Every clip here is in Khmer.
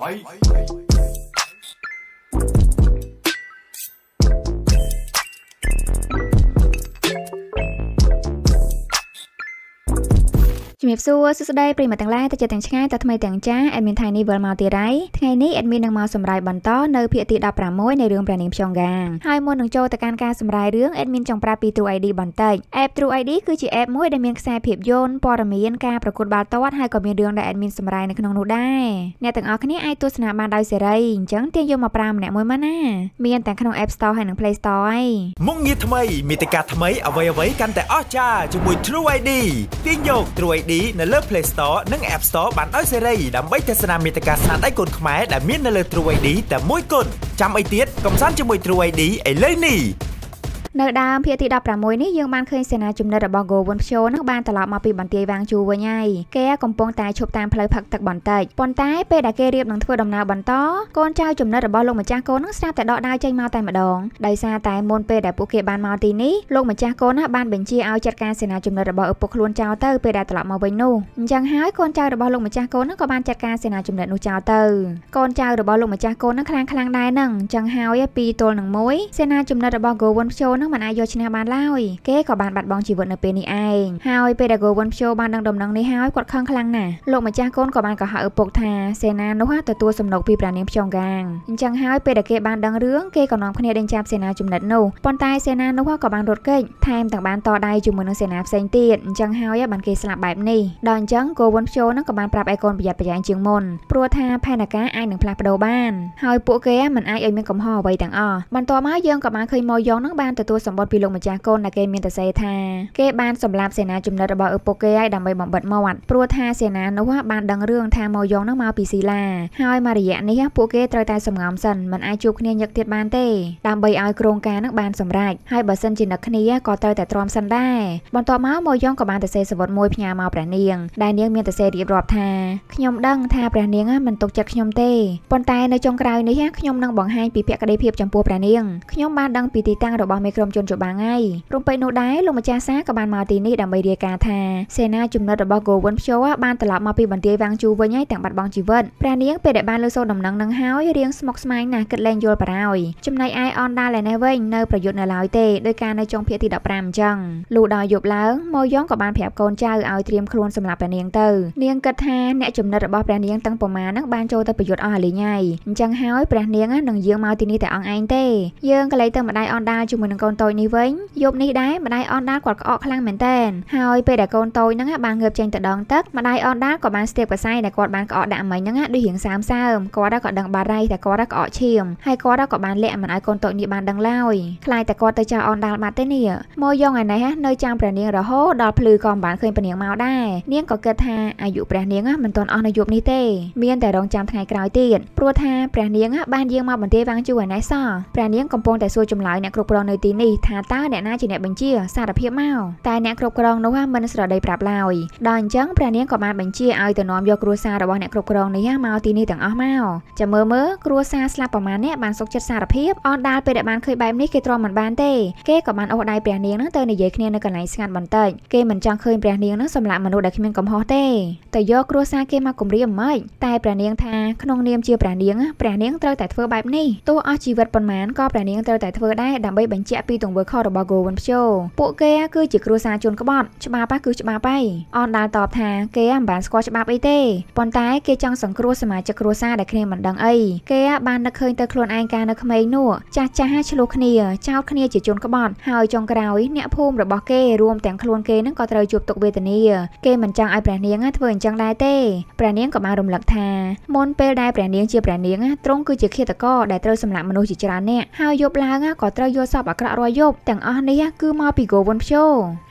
バイជំរាបសួរសួស្តីប្រិយមិត្តទាំងឡាយទៅជាទាំងឆ្ងាយតថ្មីទាំងចាអេដមីនថៃនេះវិលមកទៀតហើយថ្ងៃនេះអេដមីននឹងមកសម្រាយបន្តនៅភាគទី16នៃរឿងព្រះនាងផ្សងកាងហើយមុននឹងចូលទៅកាន់ការសម្រាយរឿងអេដមីនចង់ប្រាប់ពី True ID បន្តិច App True ID គឺជា app មួយដែលមានខ្សែភាពយន្តព័ត៌មានការប្រកួតបាល់ទាត់ហើយក៏មានរឿងដែលអេដមីនសម្រាយនៅក្នុងនោះដែរអ្នកទាំងអស់គ្នាអាចទស្សនាបានដោយសេរីអញ្ចឹងទាញយកមកប្រាម្នាក់មួយមកណាមានទាំងក្នុង App Store ហើយនិង Play Store ហើយមុខងារថ្មីមេតិកាថ្មី អ្វីៗកាន់តែអស្ចារ្យជាមួយ True ID ទាញយក True ID 3D នៅលើ Play Store និង App Store បានដោយសេរីដើម្បីទស្សនាមាតិកាស្នាដៃកូនខ្មែរដែលមាននៅលើ True ID តែមួយគត់ចាំអីទៀតកំសាន្តជាមួយ True ID ឥឡូវនេះនៅដើមភាគទី16នេះយើងបានឃើញសេនាជំនិតរបស់ Go Won Pyo នោះបានត្រឡប់មកពីបន្ទាយវាងជូវិញហើយគេកំពុងតែឈប់តាមផ្លូវផឹកទឹកបន្តិចប៉ុន្តែ ពេលដែលគេរៀបនឹងធ្វើដំណើរបន្តកូនចៅចំណិតរបស់លោកម្ចាស់កូននឹងស្រាប់តែដកដាវចេញមកតែម្ដងដោយសារតែមុនពេលដែលពួកគេបានមកទីនេះលោកម្ចាស់កូនណាបានបញ្ជាឲ្យចាត់ការសេនាចំណិតរបស់ឪពុកខ្លួនចោលទៅពេលដែលត្រឡប់មកវិញនោះអញ្ចឹងហើយកូនចៅរបស់លោកម្ចាស់កូននឹងក៏បានចាត់ការសេនាចំណិតនោះចោលទៅកូនចៅរបស់លោកម្ចាស់កូននឹងខ្លាំងខ្លាំងដែរនឹងអញ្ចឹងហើយពីទល់នឹងមួយសេនាចំណិតរបស់ Go Won Pyo នឹងមិនអាចយកឈ្នះបានឡើយគេក៏បានបាត់បង់ជីវិតនៅពេលនេះឯងហើយពេលដែល Gowan ព្យល់បានដឹងដំណឹងនេះហើយគាត់ខឹងខ្លាំងណាស់លោកម្ចាស់កូនក៏បានកុហកឪពុកថាសេនានោះទទួលសំណុកពីព្រះនាងភ្យងកាងអញ្ចឹងហើយពេលដែលគេបានដឹងរឿងគេក៏នាំគ្នាដេញចាប់សេនាចំណិតនោះប៉ុន្តែសេនានោះក៏បានរត់គេចថែមទាំងបានតដៃជាមួយនឹងសេនាផ្សេងទៀតអញ្ចឹងហើយបានគេស្លាប់បែបនេះដល់អញ្ចឹង Gowan ព្យល់នឹងក៏បានប្រាប់ឯកូនប្រយ័ត្នប្រយែងជាងមុនព្រោះថាផែនការអាចនឹងផ្លាស់ប្ដូរបានហើយពួកគេមិនអាចឲ្យមានកំហុសអ្វីទាំងអស់បន្ទាប់មកយើងក៏បានឃើញម៉ូយ៉ងនឹងបានទទទួលសម្បត្តិពីលោកម្ចាស់កូនដែលគេមានតសេថាគេបានសម្លាប់សេនាជំនិតរបស់ឪពុកគេឲ្យដើម្បីបំបិតមាត់ព្រោះថាសេនានោះបានដឹងរឿងថាម៉ូយ៉ងនោះមកពីស៊ីឡាហើយមករយៈនេះពួកគេត្រូវតែសម្ងំសិនមិនអាចជួបគ្នាញឹកទៀតបានទេដើម្បីឲ្យក្រុងការនឹងបានសម្រេចហើយបើសិនជានឹកគ្នាក៏ត្រូវតែទ្រាំសិនដែរបន្ទាប់មកម៉ូយ៉ងក៏បានទៅសេសវត្តមួយផ្ញើមកព្រះនាងដែលនាងមានទៅសេរៀបរាប់ថាខ្ញុំដឹងថាព្រះនាងមិនទុកចិត្តខ្ញុំទេប៉ុន្តែនៅចុងក្រោយនេះខ្ញុំនឹងបង្ហាញពីភក្ដីភាពចំពោះព្រះនាងខ្ញុំបានដឹងពីទីតាំងរបស់មេក្រុមជនជបាំងហើយរំពេចនោះដែរលោកម្ចាស់សារក៏បានមកទីនេះដើម្បីរាយការណ៍ថាសេនាចំណិតរបស់កូវិនភ្យោបានត្រឡប់មកពីបន្ទាយវាំងជូវិញហើយទាំងបាត់បង់ជីវិតព្រះនាងពេលដែលបានលើសូរដំណឹងនឹងហើយរៀងស្មុគស្មាញណាស់គិតលែងយល់បារោយ ចំណែកឯអនដាលែនេះវិញនៅប្រយុទ្ធនៅឡើយទេដោយការនៅចុងភាគទី15អញ្ចឹងលុះដល់យប់ឡើងម៉ូយ៉ងក៏បានប្រាប់កូនចៅឲ្យត្រៀមខ្លួនសម្រាប់ព្រះនាងទៅនាងគិតថាអ្នកចំណិតរបស់ព្រះនាងទាំងប្រមាណនឹងបានចូលទៅប្រយុទ្ធអស់ហើយញ៉ៃអញ្ចឹងហើយព្រះនាងនឹងយាងមកទីនេះតែអង្គឯងទេយើងក៏លេចទៅម្ដាយអនដាជាមួយនឹងកូននតូចនេះវិញយប់នេះដែរម្ដាយអនដាគាត់ក្អកខ្លាំងមែនតែនហើយពេលដែលកូនតូចហ្នឹងបានងើបចេញទៅដងទឹកម្ដាយអនដាក៏បានស្ទាបកសែដែលគាត់បានក្អកដាក់មិញហ្នឹងដូចរៀងសាមសើមគាត់ក៏ដឹងបារៃតែគាត់ក៏ក្អកឈាមហើយគាត់ក៏បានលាក់មិនឲ្យកូនតូចនេះបានដឹងឡើយខ្លាចតែគាត់ទៅចោលអនដាបាត់ទេនេះមកយងឯនេះនៅចាំព្រះនាងរហូតដល់ភ្លឺក៏មិនបានឃើញព្រះនាងមកដែរនាងក៏គិតថាអាយុព្រះនាងមិនទាន់អស់នៅយប់នេះទេមានតែរងចាំថ្ងៃក្រោយទៀតព្រោះថាព្រះនាងបានយាងមកបន្ទាយវាំងជួរឯនេះសោះព្រះនាងកំពុងតែសួរចម្លើយអ្នកគ្រប់គ្រងនៅទីនេះថាតើអ្នកណាជាអ្នកបញ្ជាសារភាពមកតែអ្នកគ្រប់គ្រងនោះមិនស្រដីប្រាប់ឡើយដល់អញ្ចឹងព្រះនាងក៏បានបញ្ជាឲ្យទៅនាំយកគ្រួសាររបស់អ្នកគ្រប់គ្រងនេះមកទីនេះទាំងអស់មកចាំមើលមើលគ្រួសារស្លាប់ប្រមាណអ្នកបានសុខចិត្តសារភាពអនដាល់ពេលដែលបានឃើញបែបនេះគេទ្រាំមិនបានទេគេក៏បានអូសដៃព្រះនាងនឹងទៅនិយាយគ្នានៅកន្លែងស្ងាត់បន្តិចគេមិនចង់ឃើញព្រះនាងនឹងសម្លាប់មនុស្សដែលគ្មានកំហុសទេតែយកគ្រួសារគេមកគំរាមមិនតែព្រះនាងថាក្នុងនាមជាព្រះនាងព្រះនាងត្រូវតែធ្វើបែបនេះទោះអស់ជីវិតប៉ុន្មានក៏ព្រះនាងត្រូវតែធ្វើដែរដើម្បីបញ្ជាក់ពីទង្វើខុសរបស់ Gowan Pyo ពួកគេគឺជាគ្រួសារជនក្បត់ច្បាប់គឺច្បាប់ហើយអនដាល់តបថាគេមិនបានស្គាល់ច្បាប់អីទេប៉ុន្តែគេចង់សង្គ្រោះសមាជិកគ្រួសារដែលគ្នាមិនដឹងអីគេបាននឹកឃើញទៅខ្លួនឯងកាលនៅក្មេងនោះចាស់ចាស់ឆ្លោះគ្នាចោទគ្នាជាជនក្បត់ហើយចុងក្រោយអ្នកភូមិរបស់គេរួមទាំងខ្លួនគេនឹងក៏ត្រូវជួបទុក្ខវេទនាគេមិនចង់ឲ្យព្រះនាងធ្វើអញ្ចឹងដែរទេព្រះនាងក៏បានរំលឹកថាមុនពេលដែលព្រះនាងជាព្រះនាងទ្រង់គឺជាឃាតករដែលត្រូវសម្លាប់មនុស្សជាច្រើនអ្នកហើយយប់ឡើងក៏ត្រូវយកសពអាក្រក់រាល់យប់ទាំងអស់នេះគឺមកពីគោវុនព្យោ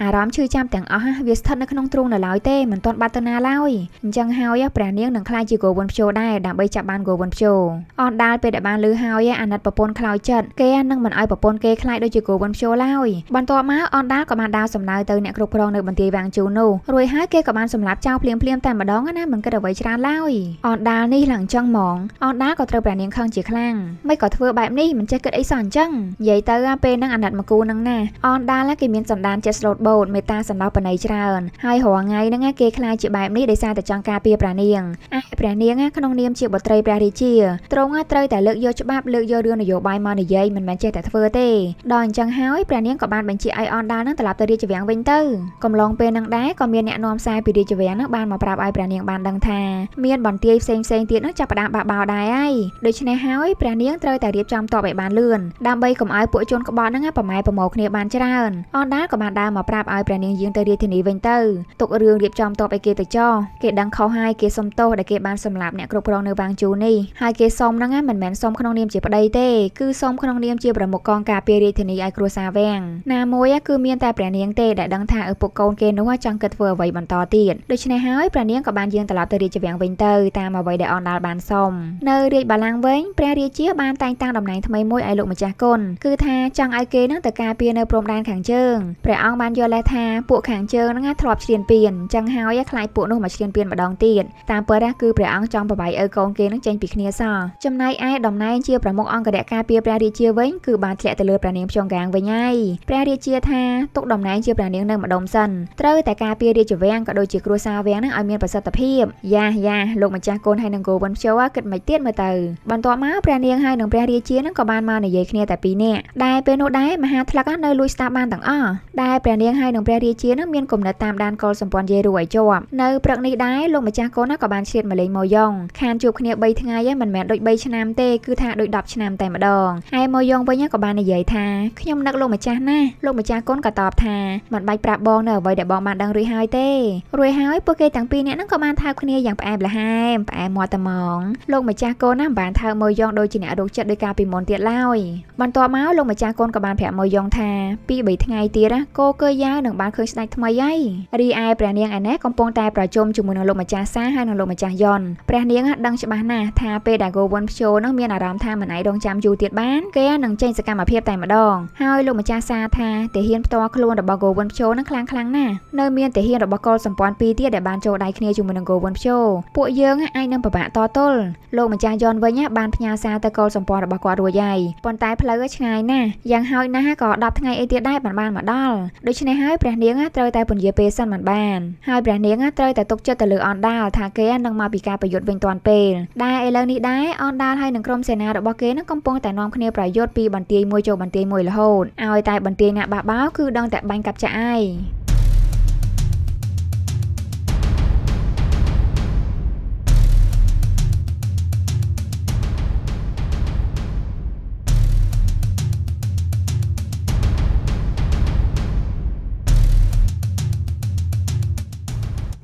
អារម្មណ៍ឈឺចាប់ទាំងអស់វាស្ថិតនៅក្នុងទ្រូងនៅឡើយទេមិនទាន់បាត់ទៅណាឡើយអញ្ចឹងហើយព្រះនាងនឹងខ្លាចជាគោវុនព្យោដែរដើម្បីចាប់បានគោវុនព្យោអនដាលពេលដែលបានលឺហើយអាណិតប្រពន្ធខ្លោចចិត្តគេនឹងមិនឲ្យប្រពន្ធគេខ្លាចដូចជាគោវុនព្យោឡើយបន្ទាប់មកអនដាលក៏បានដាវសំណើទៅអ្នកគ្រប់គ្រងនៅបន្ទាយវាំងជូននោះរួចហើយគេក៏បានសម្លាប់ចោលភ្លាមភ្លាមតែម្ដងណាមិនគិតអ្វីច្រើនឡើយអនដាលនេះឡើងចឹងហ្មងអនដាលក៏ត្រូវព្រះនាងខឹងជាខ្លាំងមិនក៏ធ្វើបែបនេះមិនចេះគិតអីសោះអញ្ចឹងនិយាយទៅពេលហ្នឹងអាណិតមកគូនឹងណាអនដាលគេមានសន្តានចិត្តស្លូតបូតមេត្តាសំណោបណីច្រើនហើយរាល់ថ្ងៃហ្នឹងគេខ្លាចជាបែបនេះដោយសារតែចង់ការពារព្រះនាងអះព្រះនាងក្នុងនាមជាបត្រីព្រះរាជាទ្រង់ត្រូវតែលើកយកច្បាប់លើកយករឿងនយោបាយមកនិយាយមិនមែនចេះតែធ្វើទេដល់អញ្ចឹងហើយព្រះនាងក៏បានបញ្ជាឲ្យអនដាលនឹងត្រឡប់ទៅរាជវាំងវិញទៅកំឡុងពេលនឹងដែរក៏មានអ្នកនាំខ្សែពីរាជវាំងនឹងបានមកប្រាប់ឲ្យព្រះនាងបានដឹងថា មានបន្ទាយផ្សេងផ្សេងទៀតនឹងចាប់ផ្ដើមបាក់បោដែរហើយដូច្នេះហើយព្រះនាងត្រូវតែរៀបចំតបឲ្យបានលឿនដើម្បីកុំឲ្យពួកជនក្បត់ហ្នឹងប្រម៉ែប្រមូលគ្នាបានច្រើនអនដាក៏បានដើរមកប្រាប់ឲ្យព្រះនាងយាងទៅរាជធានីវិញទៅទុករឿងរៀបចំតបឲ្យគេទៅចោគេដឹងខុសហើយគេសុំទោសដែលគេបានសម្លាប់អ្នកគ្រប់គ្រងនៅវាងជូនេះហើយគេសុំហ្នឹងមិនមែនសុំក្នុងនាមជាប្តីទេគឺសុំក្នុងនាមជាប្រមុខកងការពាររាជធានីឲ្យគ្រួសារវាងណាមួយគឺមានតែព្រះនាងទេដែលដឹងថាឪពុកកូនគេនោះចង់គិតធ្វើអ្វីបន្តទៀតដូច្នេះហើយព្រះនាងក៏បានយាងត្រឡប់ទៅរាជវាំងវិញទៅតាមអ្វីដែលអនដាលបានសុំនៅរាជបល្ល័ង្កវិញព្រះរាជាបានតែងតាំងតំណែងថ្មីមួយឲ្យលោកម្ចាស់គុណគឺថាចង់ឲ្យគេនឹងទៅការពារនៅព្រំដែនខាងជើងព្រះអង្គបានយល់លេសថាពួកខាងជើងនឹងធ្លាប់ឈ្លានពានចឹងហើយខ្លាចពួកនោះមកឈ្លានពានម្ដងទៀតតាមពិតគឺព្រះអង្គចង់ប្របាយឲ្យកូនគេនឹងចេញពីគ្នាសោះចំណែកឯតំណែងជាប្រមុខអង្គរៈការពារព្រះរាជាវិញគឺបានធ្លាក់ទៅលើព្រះនាងភ្យងកាងវិញហើយព្រះរាជាថាទុកតំណែងជាព្រះនាងនៅម្ដុំសិនត្រូវតែការពាររាជវាំងក៏ដូចជាគ្រួសារវាំងនឹងឲ្យមានប្រសិទ្ធភាពយ៉ាយ៉ាលោកម្ចាស់កូនហើយនឹងកូវិនភ្យោគិតមិនទៀតមើលទៅបន្ទាប់មកព្រះនាងហើយនឹងព្រះរាជានឹងក៏បានមកនិយាយគ្នាតែពីរនាក់ដែលពេលនោះដែរមហាថ្លឹកនៅលួចស្ដាប់បានទាំងអស់ដែលព្រះនាងហើយនិងព្រះរាជានឹងមានគំនិតតាមដានកុលសម្ព័ន្ធយេរូឲ្យជាប់នៅព្រឹកនេះដែរលោកម្ចាស់កូនក៏បានឈៀតមកលេងម៉ូយ៉ងខានជួបគ្នា3ថ្ងៃឯងមិនមែនដូច3ឆ្នាំទេគឺថាដូច10ឆ្នាំតែម្ដងហើយម៉ូយ៉ងវិញក៏បាននិយាយថាខ្ញុំនឹកលោកម្ចាស់ណាស់លោកម្ចាស់កូនក៏តបថាមិនបាច់ប្រាប់បងនៅអ្វីដែលបងបានដឹងរួចហើយទេរួចហើយពួកគេទាំងពីរនាក់នឹងក៏បានថើបគ្នាយ៉ាងផ្អែមល្ហែមផ្អែមមាត់ត្មងលោកម្ចាស់កូនណាមិនបានថើបម៉ូយ៉ងដូចជាអ្នករោគចិត្តដោយការពីមុនទៀតឡើយបន្ទាប់មកលោកម្ចាស់កូនក៏បានបានប្រាប់មកយ៉ងថាពី3ថ្ងៃទៀតណាគោកើយ៉ាវនឹងបានឃើញស្ដេចថ្មីហើយរីឯព្រះនាងឯណេះកំពុងតែប្រជុំជាមួយនឹងលោកម្ចាស់សាហើយនឹងលោកម្ចាស់យ៉នព្រះនាងដឹងច្បាស់ណាស់ថាពេលដែល Gowan ភ្ជោនោះមានអារម្មណ៍ថាមិនអាចរងចាំយូរទៀតបានគេនឹងចេញសកម្មភាពតែម្ដងហើយលោកម្ចាស់សាថាទាហានផ្ទាល់ខ្លួនរបស់ Gowan ភ្ជោនឹងខ្លាំងខ្លាំងណាស់នៅមានទាហានរបស់កុលសម្ព័ន្ធពីរទៀតដែលបានចូលដៃគ្នាជាមួយនឹង Gowan ភ្ជោពួកយើងអាចនឹងពិបាកតទល់លោកម្ចាស់យ៉នវិញបានផ្ញើសារទៅកុលសម្ព័ន្ធរបស់គាត់រួចហើយប៉ុន្តែផ្លូវឆ្ងាយណាស់យ៉ាងហោហើយណាស់ក៏10ថ្ងៃអីទៀតដែរមិនបានមកដល់ដូច្នេះហើយព្រះនាងត្រូវតែពន្យាពេលសិនមិនបានហើយព្រះនាងត្រូវតែទុកចិត្តទៅលើអនដាលថាគេនឹងមកពីការប្រយុទ្ធវិញទាន់ពេលដែរឥឡូវនេះដែរអនដាលហើយនឹងក្រុមសេនារបស់គេនឹងកំពុងតែនាំគ្នាប្រយុទ្ធពីបន្ទាយមួយចូលបន្ទាយមួយរហូតឲ្យតែបន្ទាយណាបះបោគឺដឹងតែបាញ់កាប់ចាឯង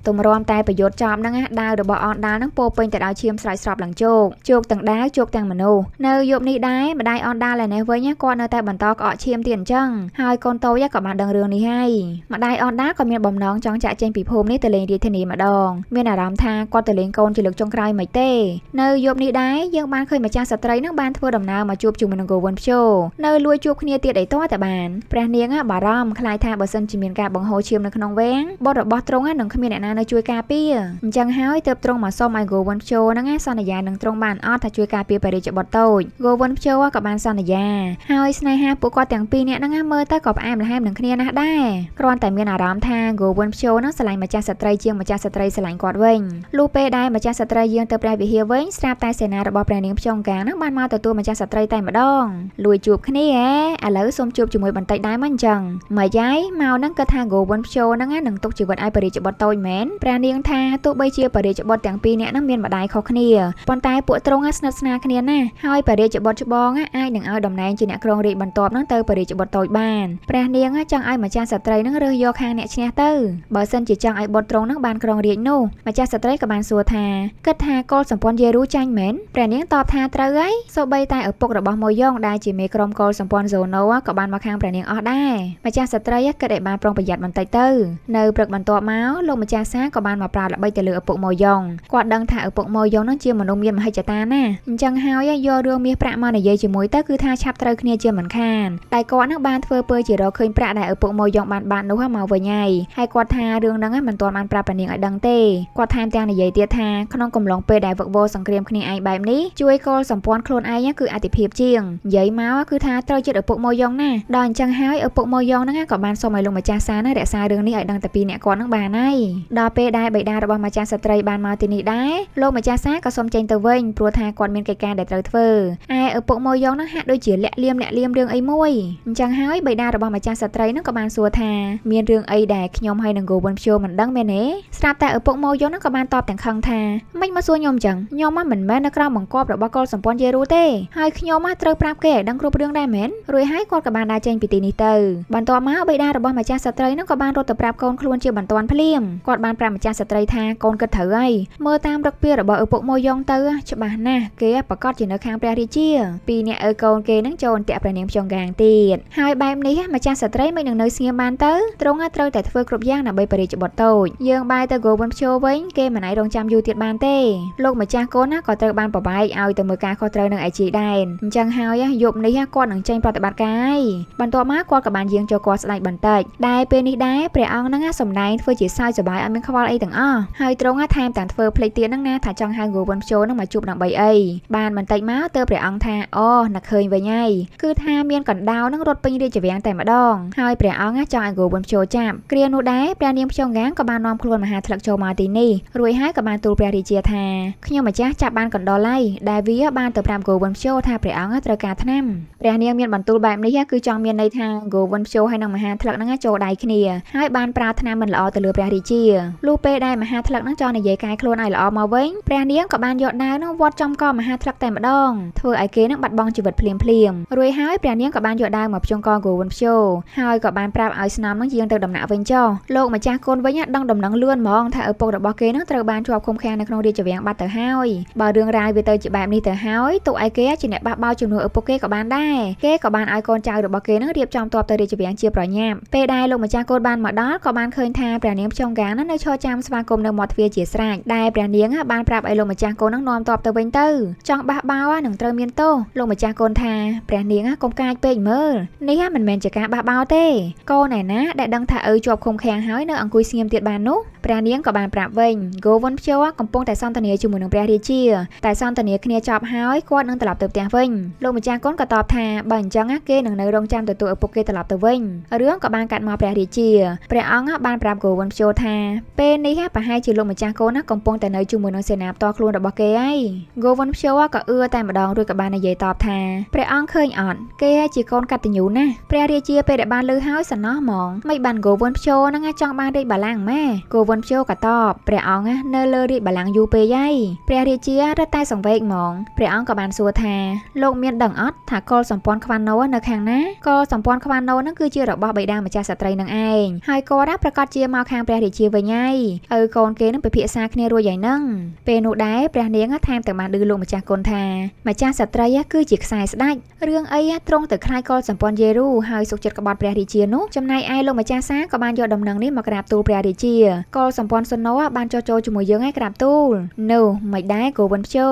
ទម្រាំតែប្រយុទ្ធចប់ហ្នឹងណាដាវរបស់អនដាលហ្នឹងពោពេញទៅដោយឈាមស្រោចស្រពឡើងជោគជោគទាំងដាវជោគទាំងមនុស្សនៅយប់នេះដែរម្ដាយអនដាលឯនេះវិញគាត់នៅតែបន្តក្អកឈាមទៀតអញ្ចឹងហើយកូនតូចក៏បានដឹងរឿងនេះហើយម្ដាយអនដាលក៏មានបំណងចង់ចាក់ចេញពីភូមិនេះទៅលេងរាជធានីម្ដងមានអារម្មណ៍ថាគាត់ទៅលេងកូនជាលើកចុងក្រោយមិនទេ នៅយប់នេះដែរយើងបានឃើញម្ចាស់ស្ត្រីនឹងបានធ្វើដំណើរមកជួបជាមួយនឹងកូវិនភ្ជោនៅលួចជួបគ្នាទៀតអីតោះតែបានព្រះនាងបារម្ភខ្លាចថាបើសិនជាមានការបង្ហូរឈាមនៅក្នុងវាំងបុតរបស់ទ្រង់នឹងគ្មានអ្នកណានៅជួយការពារអញ្ចឹងហើយទើបទ្រង់មកសុំឲ្យ Gowan ភ្ជោហ្នឹងសន្យានឹងទ្រង់បានអត់ថាជួយការពារព្រះរាជបុត្រតូច Gowan ភ្ជោក៏បានសន្យាហើយស្នេហាពួកគាត់ទាំងពីរនាក់ហ្នឹងមើលទៅក៏ផ្អែមល្ហែមនឹងគ្នាណាស់ដែរគ្រាន់តែមានអារម្មណ៍ថា Gowan ភ្ជោហ្នឹងស្រឡាញ់ម្ចាស់ស្ត្រីជាងម្ចាស់ស្ត្រីស្រឡាញ់គាត់វិញលុះពេលដែលម្ចាស់ស្ត្រីយាងទៅព្រះវិហារវិញស្រាប់តែសេនារបស់ព្រះនាងភ្យងកាហ្នឹងបានមកទទួលម្ចាស់ស្ត្រីតែម្ដង លួយជួបគ្នាហ៎ឥឡូវសូមជួបជាមួយបន្តិចដែរមកអញ្ចឹងម៉េចហើយមកហ្នឹងគាត់ថា Gowan ភ្ជោហ្នឹងនឹងទុកជីវិតឲ្យព្រះរាជបុត្រតូចមែននព្រះនាងថាទោះបីជាបរិជ្ជបុត្រទាំងពីរនាក់នឹងមានម្ដាយខុសគ្នាប៉ុន្តែពួកទ្រង់ស្និទ្ធស្នាលគ្នាណាស់ហើយបរិជ្ជបុត្រច្បងអាចនឹងឲ្យតំណែងជាអ្នកគ្រងរាជបន្ទាប់នឹងទៅបរិជ្ជបុត្រតូចបានព្រះនាងចង់ឲ្យម្ចាស់ស្ត្រីនឹងរើសយកខាងអ្នកឈ្នះទៅបើសិនជាចង់ឲ្យបុត្រទ្រង់នឹងបានគ្រងរាជនោះម្ចាស់ស្ត្រីក៏បានសួរថាគិតថាកុលសម្ព័ន្ធយេរូចាញ់មែនព្រះនាងតបថាត្រូវហើយសូម្បីតែឪពុករបស់ម៉ូយ៉ងដែលជាមេក្រុមកុលសម្ព័ន្ធโซណូក៏បានមកខាងព្រះនាងអស់ដែរម្ចាស់ស្ត្រីគិតឲ្យបានប្រុងប្រយ័ត្នបន្តិចទៅនៅព្រឹកបន្ទាប់មកលោកម្ចាស់សាក៏បានមកប្រាល្បីទៅលើឪពុកម៉ូយ៉ងគាត់ដឹងថាឪពុកម៉ូយ៉ងនឹងជាមនុស្សមានមហិច្ឆតាណាអញ្ចឹងហើយយករឿងមាសប្រាក់មកនិយាយជាមួយទៅគឺថាឆាប់ត្រូវគ្នាជាមិនខានតែគាត់នឹងបានធ្វើពើជារកឃើញប្រាក់ដែលឪពុកម៉ូយ៉ងបានបាននោះមកវិញហើយហើយគាត់ថារឿងហ្នឹងមិនទាន់បានប្រាប់ប្រនាងឲ្យដឹងទេគាត់ថែមទាំងនិយាយទៀតថាក្នុងកំឡុងពេលដែលវឹកវរសង្គ្រាមគ្នាឯងបែបនេះជួយកលសម្ព័ន្ធខ្លួនឯងគឺអតិភិបជាងនិយាយមកគឺថាត្រូវចិត្តឪពុកម៉ូយ៉ងណាដល់អញ្ចឹងហើយឪពុកម៉ូយ៉ងហ្នឹងក៏បានសុំឲ្យលោកម្ចាស់សាណារក្សារឿងនេះឲ្យដឹងតែពីអ្នកគាត់នឹងបានហើយដល់ដល់ពេលដែលបិតារបស់ម្ចាស់ស្ត្រីបានមកទីនេះដែរលោកម្ចាស់សាក៏សូមចេញទៅវិញព្រោះថាគាត់មានកិច្ចការដែលត្រូវធ្វើឯឪពុកម៉ូយ៉ងនោះហាក់ដូចជាលាក់លៀមលាក់លៀមរឿងអីមួយអញ្ចឹងហើយបិតារបស់ម្ចាស់ស្ត្រីនោះក៏បានសួរថាមានរឿងអីដែលខ្ញុំហើយនឹងគូវុនភ្យោមិនដឹងមែនទេស្រាប់តែឪពុកម៉ូយ៉ងនោះក៏បានតបទាំងខឹងថាមិនមកសួរខ្ញុំអញ្ចឹងខ្ញុំមិនមែននៅក្រោមបង្គាប់របស់កុលសម្ព័ន្ធយេរូទេហើយខ្ញុំត្រូវប្រាប់គេឲ្យដឹងគ្រប់រឿងដែរមែនរួចហើយគាត់ក៏បានដើរចេញពីទីនេះទៅបន្ទាប់មកបិតារបស់ម្ចាស់ស្ត្រីនោះក៏បានរត់ទៅប្រាប់កូនខ្លួនជាបន្ទាន់ភ្លាមគាត់បានប្រាប់ម្ចាស់ស្ត្រីថាកូនគិតត្រូវហើយមើលតាមរឹកពីរបស់ឪពុកម៉ូយ៉ងទៅច្បាស់ណាស់គេប្រកាសជានៅខាងព្រះរាជាពីរអ្នកឪកូនគេនឹងចូលអន្ទាក់ព្រះនាងភ្យងកាងទៀតហើយបែបនេះម្ចាស់ស្ត្រីមិននឹងនៅស្ងៀមបានទៅត្រង់ត្រូវតែធ្វើគ្រប់យ៉ាងដើម្បីបរិជ្ជបុត្រតូចយើងបាយទៅគោវុនភ្ជោវិញគេមិនអាយរងចាំយូរទៀតបានទេលោកម្ចាស់កូនណាក៏ត្រូវបានប្រវាយឲ្យទៅមើលការខុសត្រូវនឹងឯជីដែរអញ្ចឹងហើយយប់នេះគាត់នឹងចេញប្រតិបត្តិការហើយបន្ទាប់មកគាត់ក៏បានយាងចូលគាត់ស្ដេចបន្តិចដែលពេលនេះដែរព្រះអង្គនឹងសម្ដែងធ្វើជាសើចសប្បាយឲ្យមានខ្វល់អីទាំងអស់ហើយទ្រង់ថែមទាំងធ្វើភ្លេចទៀតហ្នឹងណាថាចង់ហៅគូវឹមជោនឹងមកជួបដើម្បីអីបានបន្តិចមកទើបព្រះអង្គថាអូអ្នកឃើញវិញហើយគឺថាមានកណ្ដៅនឹងរត់ពេញរាជវាំងតែម្ដងហើយព្រះអង្គចង់ឲ្យគូវឹមជោចាប់គ្រានោះដែរព្រះនាងភ្យងងាងក៏បាននាំខ្លួនមហាធ្លឹកចូលមកទីនេះរួចហើយក៏បានទូលព្រះរាជាថាខ្ញុំម្ចាស់ចាប់បានកណ្ដុលហើយដែលវាបានទៅប្រាប់គូវឹមជោថាព្រះអង្គត្រូវការថ្នាំព្រះនាងមានបន្ទូលបែបនេះគឺចង់មានន័យថាគូវឹមជោហើយនឹងមហាធ្លឹកហ្នឹងចូលដៃគ្នាហើយបានប្រើថ្នាំមិនល្អទៅលើព្រះរាជាលុះពេលដែលមហាថ្លឹកនឹងចង់និយាយកាយខ្លួនឲ្យល្អមកវិញព្រះនាងក៏បានយកដាវនឹងវត់ចំកមហាថ្លឹកតែម្ដងធ្វើឲ្យគេនឹងបាត់បង់ជីវិតភ្លាមភ្លាមរួចហើយព្រះនាងក៏បានយកដាវមកភ្ជង់កងគូវុនភ្យោហើយក៏បានប្រាប់ឲ្យស្នំនឹងយាងទៅដំណាក់វិញចុះលោកម្ចាស់កូនវិញដឹងដំណឹងលឿនហ្មងថាឪពុករបស់គេនឹងត្រូវបានជាប់ឃុំឃាំងនៅក្នុងរាជវាំងបាត់ទៅហើយបើរឿងរ៉ាវវាទៅជាបែបនេះទៅហើយទុកឲ្យគេជាអ្នកបះបោជំនួសឪពុកគេក៏បានដែរគេក៏បានឲ្យកូនចៅរបស់គេនឹងរៀបចំតបទៅរាជវាំងជាប្រញាប់ពេលដែលលោកម្ចាស់កូនបានមកដល់ក៏បានឃើញថាព្រះនាងភ្ជង់កាងនឹងនៅឈរចាំស្វាគមន៍នៅមាត់ទ្វារជាស្រេចដែលព្រះនាងបានប្រាប់ឲ្យលោកម្ចាស់កូននឹងនាំតបទៅវិញទៅចង់បះបោនឹងត្រូវមានទោសលោកម្ចាស់កូនថាព្រះនាងកុំកាចពេកមើលនេះមិនមែនជាការបះបោទេកូនឯណាដែលដឹងថាឪជាប់ឃុំឃាំងហើយនៅអង្គុយស្ងៀមទៀតបាននោះព្រះនាងក៏បានប្រាប់វិញគោវុនភ្យោកំពុងតែសន្ទនាជាមួយនឹងព្រះរាជាតែសន្ទនាគ្នាចប់ហើយគាត់នឹងត្រឡប់ទៅផ្ទះវិញលោកម្ចាស់កូនក៏តបថាបើអញ្ចឹងគេនឹងនៅរងចាំទទួលឪពុកគេត្រឡប់ទៅវិញរឿងក៏បានកាត់មកព្រះរាជាព្រះអង្គបានប្រាប់គោវុនភ្យោថាពេលនេះប្រហែលជាលោកម្ចាស់កូនណាកំពុងតែនៅជាមួយនឹងសេនាផ្ទាល់ខ្លួនរបស់គេហើយ Govan Pyo ក៏អឺតែម្ដងរួចក៏បាននិយាយតបថាព្រះអង្គឃើញអត់គេជាកូនកតញ្ញូណាស់ព្រះរាជាពេលដែលបានលើហើយសំណោះហ្មងមិនបាន Govan Pyo ហ្នឹងចង់បានរាជបល្ល័ង្កម៉ែ Govan Pyo ក៏តបព្រះអង្គនៅលើរាជបល្ល័ង្កយូរពេកហើយព្រះរាជារត់តែសង្វេកហ្មងព្រះអង្គក៏បានសួរថាលោកមានដឹងអត់ថាកុលសម្ព័ន្ធខ្វាន់ណូនៅខាងណាកុលសម្ព័ន្ធខ្វាន់ណូហ្នឹងគឺជារបស់បិតាម្ចាស់ស្ត្រីនឹងឯងហើយគាត់ប្រកាសជាមកខាងព្រះរាជាវិញថ្ងៃឪកូនគេនឹងពិភាក្សាគ្នារួចយ៉ាងហ្នឹងពេលនោះដែរព្រះនាងថែមទាំងបានឌឺលោកម្ចាស់កូនថាម្ចាស់សត្រីគឺជាខ្សែស្ដាច់រឿងអីត្រង់ទៅខ្លាយកលសម្ព័ន្ធយេរូហើយសុខចិត្តក្បត់ព្រះរាជានោះចំណែកឯលោកម្ចាស់សាក៏បានយកដំណឹងនេះមកក្រាបទូលព្រះរាជាកលសម្ព័ន្ធសុណូបានចោះចូលជាមួយយើងឯក្រាបទូលនោះមិនដែរក៏វិនភ្ជោ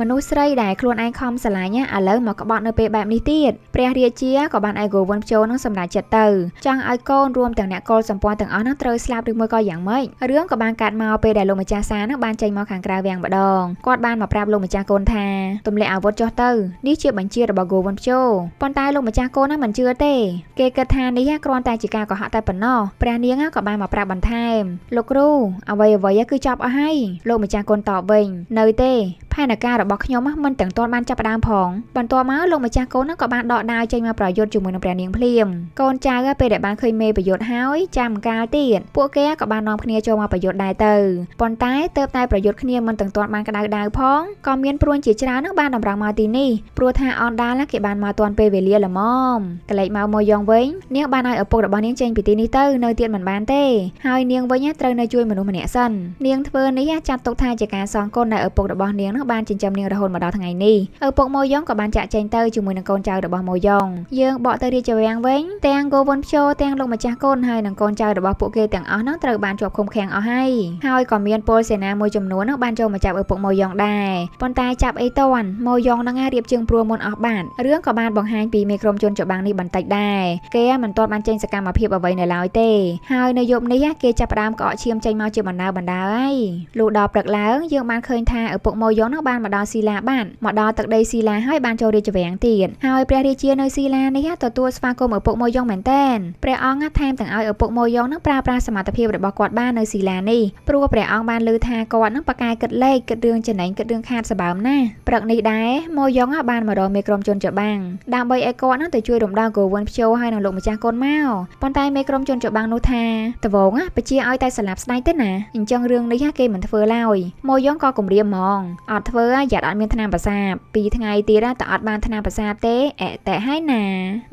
មនុស្សស្រី ដែលខ្លួនឯងខំស្រឡាញ់ឥឡូវមកក្បត់នៅពេលបែបនេះទៀតព្រះរាជាក៏បានឯកោវិនភ្ជោនឹងសម្រេចចិត្តទៅចង់ឲ្យកូនរួមទាំងអ្នកកលសម្ព័ន្ធទាំងអស់នឹងត្រូវស្លាប់ឬមួយក៏យ៉ាងម៉េចរឿងក៏បានកាត់មកពេលដែលលោកម្ចាស់សានឹងបានចេញមកខាងក្រៅវាំងម្ដងគាត់បានមកប្រាប់លោកម្ចាស់កូនថាទម្លាក់អាវុធចុះទៅនេះជាបញ្ជារបស់ Gowan Pyo ប៉ុន្តែលោកម្ចាស់កូនហ្នឹងមិនជឿទេគេគិតថានេះគ្រាន់តែជាការកុហកតែប៉ុណ្ណោះព្រះនាងក៏បានមកប្រាប់បន្ថែមលោកគ្រូអ្វីអ្វីគឺចប់អស់ហើយលោកម្ចាស់កូនតបវិញ នៅទេផែនការរបស់ខ្ញុំមិនទាំងទាន់បានចាប់ផ្ដើមផងបន្ទាប់មកលោកម្ចាស់កូនក៏បានដកដាវចេញមកប្រយុទ្ធជាមួយនឹងព្រះនាងភ្លាមកូនចៅពេលដែលបានឃើញមេប្រយុទ្ធហើយចាំកាលទៀតពួកគេក៏បាននាំគ្នាគ្នាចូលមកប្រយុទ្ធដែរទៅប៉ុន្តែទៅតែប្រយុទ្ធគ្នាមិនទាំងទាត់បានក្តៅដៅផងក៏មានព្រួញជាច្រើននោះបានតម្រង់មកទីនេះព្រោះថាអនដាលគេបានមកទាន់ពេលវេលាល្មមកលែកមកមកយ៉ងវិញនាងបានឲ្យឪពុករបស់នាងចេញពីទីនេះទៅនៅទៀតមិនបានទេហើយនាងវិញត្រូវនៅជួយមនុស្សម្នាក់សិននាងធ្វើនេះចាត់ទុកថាជាការសងគុណដែលឪពុករបស់នាងនោះបានចិញ្ចឹមនាងរហូតមកដល់ថ្ងៃនេះឪពុកម៉ូយ៉ងក៏បានចាក់ចែងទៅជាមួយនឹងកូនចៅរបស់ម៉ូយ៉ងយើងបកទៅរាជវាំងវិញទាំងកូវុនភ្ជោទាំងលោកម្ចាស់កូនហើយនិងកូនចៅរបស់ពួកគេទាំងអស់នោះត្រូវបានជាប់ឃុំឃាំងអស់ហើយហើយក៏មានពលសេនាមួយចំនួននោះបានចូលមកចាប់ឪពុកម៉ូយ៉ងដែរប៉ុន្តែចាប់អីតាន់ម៉ូយ៉ងនឹងរៀបជើងព្រួមុនអស់បាត់រឿងក៏បានបង្ហាញពីមេក្រុមជនច្បាំងនេះបន្តិចដែរគេមិនទាន់បានចេញសកម្មភាពអ្វីនៅឡើយទេហើយនៅយប់នេះគេចាប់ផ្ដើមកក់ឈាមចេញមកជាបណ្ដាបណ្ដាហើយលុះដល់ព្រឹកឡើងយើងបានឃើញថាឪពុកម៉ូយ៉ងនោះបានមកដល់ស៊ីឡាបាត់មកដល់ទឹកដីស៊ីឡាហើយបានចូលរាជវាំងទៀតហើយព្រះរាជានៅស៊ីឡានេះទទួលស្វាគមន៍ឪពុកម៉ូយ៉ងមែនតែនព្រះអង្គថែមទាំងឲ្យឪពុកម៉ូយ៉ងនឹងប្រើប្រាស់សមត្ថភាពរបស់គាត់បានបាននៅសិលានេះព្រោះព្រះអង្គបានលើថាគាត់នឹងប៉ាកែគិតលេខគិតរឿងចំណេញគិតរឿងខាតសម្បើមណាព្រឹកនេះដែរម៉ូយ៉ុងបានមករកមេក្រុមជនច្បាំងដើម្បីឲ្យគាត់នឹងទៅជួយរំដោះកូវិនភ្ជោហើយនឹងលោកម្ចាស់កូនមកប៉ុន្តែមេក្រុមជនច្បាំងនោះថាតវងបជាឲ្យតែស្លាប់ស្ដាយទេណាអញ្ចឹងរឿងនេះគេមិនធ្វើឡើយម៉ូយ៉ុងក៏គម្រាមហ្មងអត់ធ្វើយ៉ាត់អត់មានឆ្នាំប្រសាពីថ្ងៃទៀតតែអត់បានឆ្នាំប្រសាទេអែតែហើយណា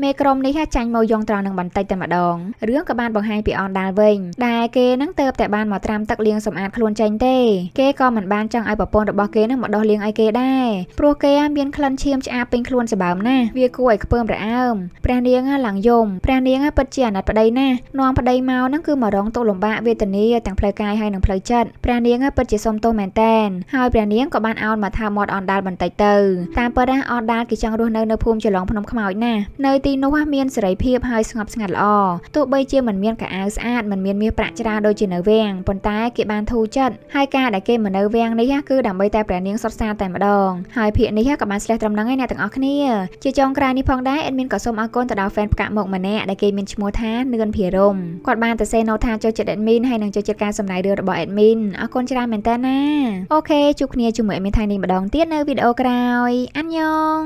មេក្រុមនេះចាញ់ម៉ូយ៉ុងត្រង់នឹងបន្តិចតែម្ដងរឿងក៏បានបង្ហាញពីអនដាល់វិញដែលគេនឹងទៅទើបតែបានមកត្រាំទឹកលាងសម្អាតខ្លួនចេញទេគេក៏មិនបានចង់ឲ្យប្រពន្ធរបស់គេនឹងមកដោះលាងឲ្យគេដែរព្រោះគេមានក្លិនឈាមឆ្អាបពេញខ្លួនសម្បើមណាស់វាគួរឲ្យខ្ពើមរអើមព្រះនាងឡើងយំព្រះនាងពិតជាអាណិតប្តីណាស់នាំប្តីមកនឹងគឺមករងទុក្ខលំបាកវេទនាទាំងផ្លូវកាយហើយនិងផ្លូវចិត្តព្រះនាងពិតជាសុំទោសមែនតែនហើយព្រះនាងក៏បានអោនមកថាមាត់អនដាលបន្តិចទៅតាមពិតណាអនដាលគេចង់រស់នៅនៅភូមិចលងភ្នំខ្មោចណាស់នៅទីនោះមានសេរីភាពហើយស្ងប់ស្ងាត់ល្អទោះបីជាមិនមានកាអាវស្អាតមិនមានមាសប្រាក់ច្រើនដូចជានៅវាំងប៉ុន្តែគេបានធូរចិត្តហើយការដែលគេមកនៅវាំងនេះគឺដើម្បីតែព្រះនាងសុតសាតែម្ដងហើយភាកនេះក៏បានស្លេះត្រឹមហ្នឹងឯអ្នកទាំងអស់គ្នាជាចុងក្រោយនេះផងដែរអេដមីនក៏សូមអរគុណទៅដល់ fan ផ្កាមកម្នាក់ដែលគេមានឈ្មោះថានឿនភិរមគាត់បានទៅសេណូថាចូលចិត្តអេដមីនហើយនឹងចូលចិត្តការសម្ដែងរឿងរបស់អេដមីនអរគុណច្រើនមែនតើណាអូខេជួបគ្នាជាមួយអេដមីនថ្ងៃនេះម្ដងទៀតនៅវីដេអូក្រោយអញ្ញង